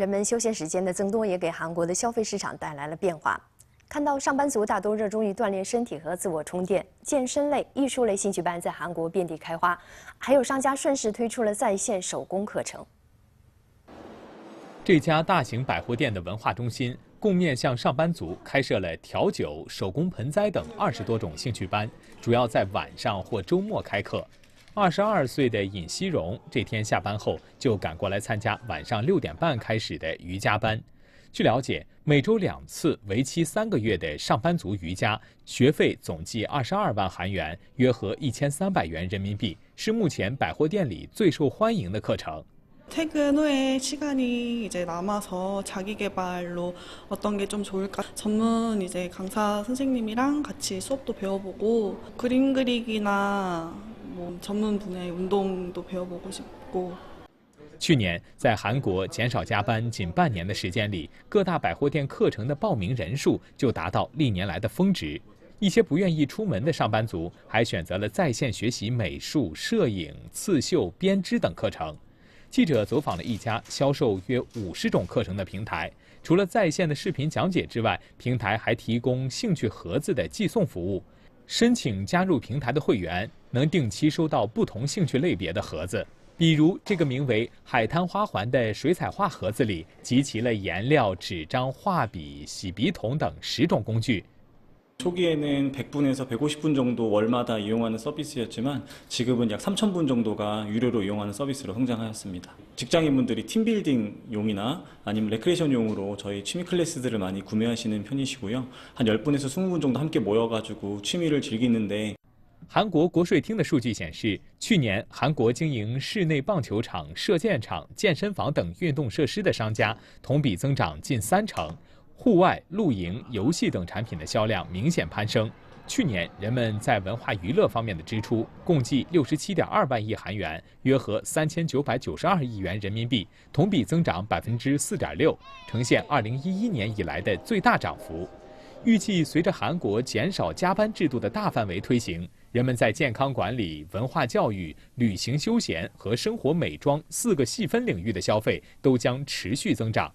人们休闲时间的增多，也给韩国的消费市场带来了变化。看到上班族大多热衷于锻炼身体和自我充电，健身类、艺术类兴趣班在韩国遍地开花，还有商家顺势推出了在线手工课程。这家大型百货店的文化中心共面向上班族开设了调酒、手工盆栽等二十多种兴趣班，主要在晚上或周末开课。二十二岁的尹熙荣这天下班后就赶过来参加晚上六点半开始的瑜伽班。据了解，每周两次、为期三个月的上班族瑜伽学费总计二十二万韩元，约合一千三百元人民币，是目前百货店里最受欢迎的课程。퇴근후에시간이이제남아서자기발로어떤게좀좋을까전문이제강사선생님이랑같이수업도배워보고그림그리기나去年，在韩国减少加班仅半年的时间里，各大百货店课程的报名人数就达到历年来的峰值。一些不愿意出门的上班族还选择了在线学习美术、摄影、刺绣、编织等课程。记者走访了一家销售约五十种课程的平台，除了在线的视频讲解之外，平台还提供兴趣盒子的寄送服务。申请加入平台的会员，能定期收到不同兴趣类别的盒子。比如，这个名为“海滩花环”的水彩画盒子里，集齐了颜料、纸张、画笔、洗笔筒等十种工具。 초기에는 100분에서 150분 정도 월마다 이용하는 서비스였지만 지금은 약 3,000분 정도가 유료로 이용하는 서비스로 성장하였습니다. 직장인분들이 팀빌딩용이나 아니면 레크레이션용으로 저희 취미 클래스들을 많이 구매하시는 편이시고요. 한 10분에서 20분 정도 함께 모여가지고 취미를 즐기는데 韩国国税厅的数据显示，去年韩国经营室内棒球场、射箭场、健身房等运动设施的商家同比增长近三成。户外露营、游戏等产品的销量明显攀升。去年，人们在文化娱乐方面的支出共计六十七点二万亿韩元，约合三千九百九十二亿元人民币，同比增长百分之四点六，呈现二零一一年以来的最大涨幅。预计随着韩国减少加班制度的大范围推行，人们在健康管理、文化教育、旅行休闲和生活美妆四个细分领域的消费都将持续增长。